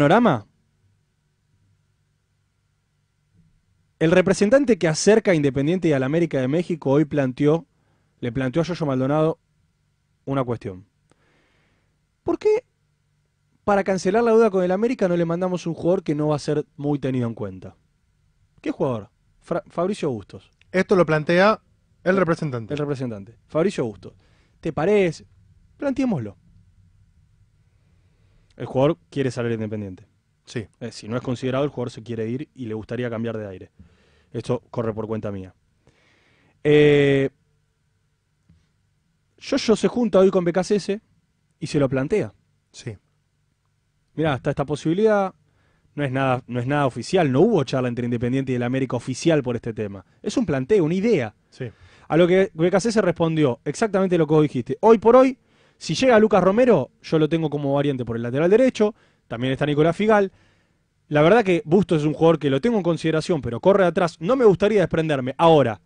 panorama, el representante que acerca Independiente y a la América de México hoy planteó, le planteó a Yoyo Maldonado una cuestión. ¿Por qué para cancelar la duda con el América no le mandamos un jugador que no va a ser muy tenido en cuenta? ¿Qué jugador? Fabricio Bustos. Esto lo plantea el representante. El representante. Fabricio Bustos. ¿Te parece? Planteémoslo. El jugador quiere salir independiente. Sí. Eh, si no es considerado, el jugador se quiere ir y le gustaría cambiar de aire. Esto corre por cuenta mía. Eh, yo, se junta hoy con BKCS y se lo plantea. Sí. Mirá, hasta esta posibilidad. No es, nada, no es nada oficial, no hubo charla entre Independiente y el América oficial por este tema. Es un planteo, una idea. Sí. A lo que BKC respondió exactamente lo que vos dijiste. Hoy por hoy si llega Lucas Romero, yo lo tengo como variante por el lateral derecho. También está Nicolás Figal. La verdad que Busto es un jugador que lo tengo en consideración, pero corre atrás. No me gustaría desprenderme. Ahora,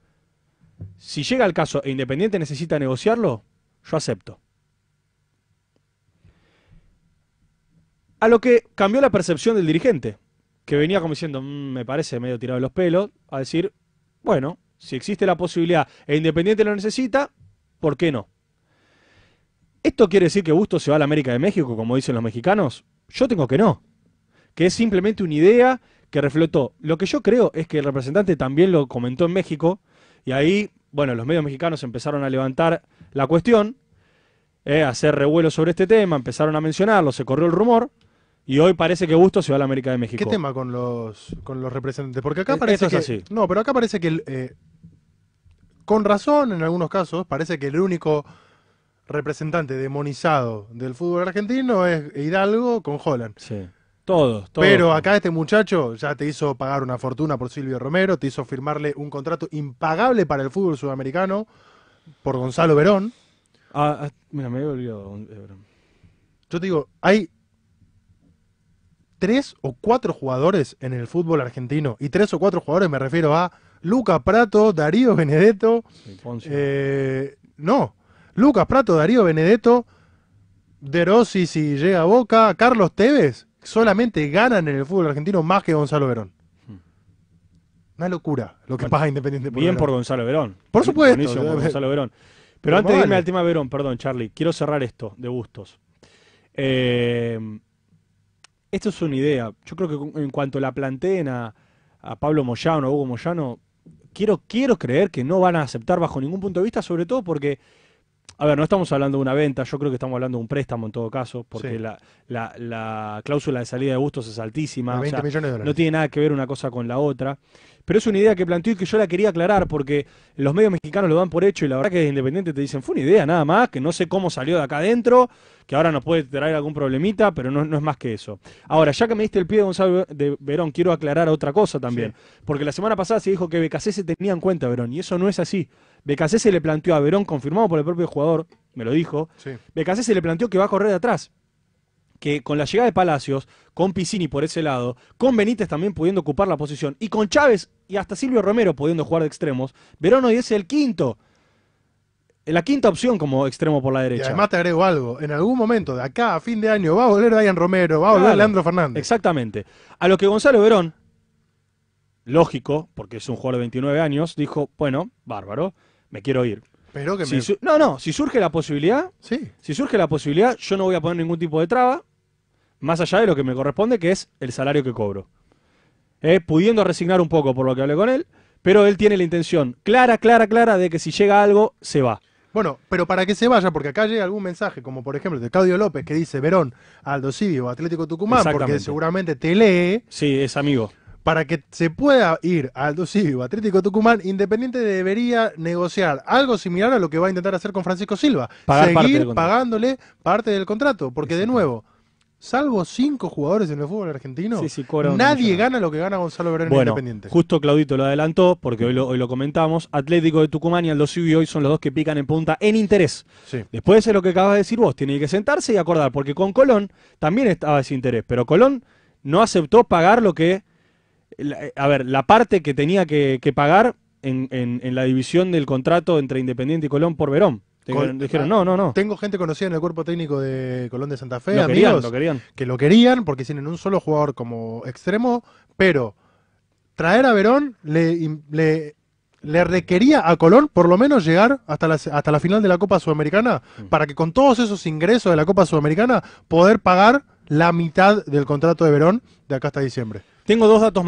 si llega el caso e Independiente necesita negociarlo, yo acepto. A lo que cambió la percepción del dirigente, que venía como diciendo, mm, me parece medio tirado de los pelos, a decir, bueno, si existe la posibilidad e Independiente lo necesita, ¿por qué no? ¿Esto quiere decir que Bustos se va a la América de México, como dicen los mexicanos? Yo tengo que no. Que es simplemente una idea que reflotó. Lo que yo creo es que el representante también lo comentó en México y ahí, bueno, los medios mexicanos empezaron a levantar la cuestión, eh, a hacer revuelo sobre este tema, empezaron a mencionarlo, se corrió el rumor. Y hoy parece que Gusto se va a la América de México. ¿Qué tema con los, con los representantes? Porque acá eh, parece que. Así. No, pero acá parece que. Eh, con razón, en algunos casos, parece que el único representante demonizado del fútbol argentino es Hidalgo con Holland. Sí. Todos, todos. Pero acá este muchacho ya te hizo pagar una fortuna por Silvio Romero, te hizo firmarle un contrato impagable para el fútbol sudamericano por Gonzalo Verón. Ah, ah mira, me he olvidado eh, Yo te digo, hay tres o cuatro jugadores en el fútbol argentino, y tres o cuatro jugadores me refiero a Luca Prato, Darío Benedetto, eh, no, Lucas Prato, Darío Benedetto, De Rossi si llega a Boca, Carlos Tevez, solamente ganan en el fútbol argentino más que Gonzalo Verón. Hmm. Una locura lo que pasa Independiente. bien por Gonzalo Verón. Por supuesto. Pero antes de irme al tema Verón, perdón, Charlie, quiero cerrar esto de gustos. Eh, esto es una idea. Yo creo que en cuanto la planteen a, Pablo Moyano, a Hugo Moyano, quiero, quiero creer que no van a aceptar bajo ningún punto de vista, sobre todo porque a ver, no estamos hablando de una venta, yo creo que estamos hablando de un préstamo en todo caso, porque la, cláusula de salida de gustos es altísima. No tiene nada que ver una cosa con la otra. Pero es una idea que planteó y que yo la quería aclarar porque los medios mexicanos lo dan por hecho y la verdad que desde Independiente te dicen, fue una idea nada más, que no sé cómo salió de acá adentro, que ahora nos puede traer algún problemita, pero no, es más que eso. Ahora, ya que me diste el pie de Gonzalo de Verón, quiero aclarar otra cosa también. Porque la semana pasada se dijo que BKC se tenía en cuenta Verón y eso no es así. BKC se le planteó a Verón, confirmado por el propio jugador, me lo dijo, sí. se le planteó que va a correr de atrás que con la llegada de Palacios, con Piscini por ese lado, con Benítez también pudiendo ocupar la posición, y con Chávez y hasta Silvio Romero pudiendo jugar de extremos, Verón hoy es el quinto, la quinta opción como extremo por la derecha. Y además te agrego algo, en algún momento de acá a fin de año va a volver Dayan Romero, va a volver Leandro Fernández. Exactamente. A lo que Gonzalo Verón, lógico, porque es un jugador de 29 años, dijo, bueno, bárbaro, me quiero ir. Pero que me... No, no, si surge la posibilidad, sí. si surge la posibilidad, yo no voy a poner ningún tipo de traba, más allá de lo que me corresponde, que es el salario que cobro. Eh, pudiendo resignar un poco por lo que hablé con él, pero él tiene la intención clara, clara, clara de que si llega algo, se va. Bueno, pero para que se vaya, porque acá llega algún mensaje, como por ejemplo de Claudio López, que dice Verón, Aldo o Atlético Tucumán, porque seguramente te lee. Sí, es amigo. Para que se pueda ir a Aldo o Atlético Tucumán, Independiente debería negociar algo similar a lo que va a intentar hacer con Francisco Silva. Seguir pagándole parte del contrato, porque de nuevo, salvo cinco jugadores en el fútbol argentino, nadie gana lo que gana Gonzalo Verón bueno, Independiente. Justo Claudito lo adelantó, porque hoy lo, hoy comentamos. Atlético de Tucumán y Aldo Civi hoy son los dos que pican en punta en interés. Después de lo que acabas de decir vos, tiene que sentarse y acordar, porque con Colón también estaba ese interés, pero Colón no aceptó pagar lo que. Eh, a ver, la parte que tenía que, pagar en la división del contrato entre Independiente y Colón por Verón dijeron, ah, no, no, no. Tengo gente conocida en el cuerpo técnico de Colón de Santa Fe, lo amigos, lo querían. que lo querían porque tienen un solo jugador como extremo, pero traer a Verón le, le, requería a Colón por lo menos llegar hasta la, hasta la final de la Copa Sudamericana mm. para que con todos esos ingresos de la Copa Sudamericana poder pagar la mitad del contrato de Verón de acá hasta diciembre. Tengo dos datos más.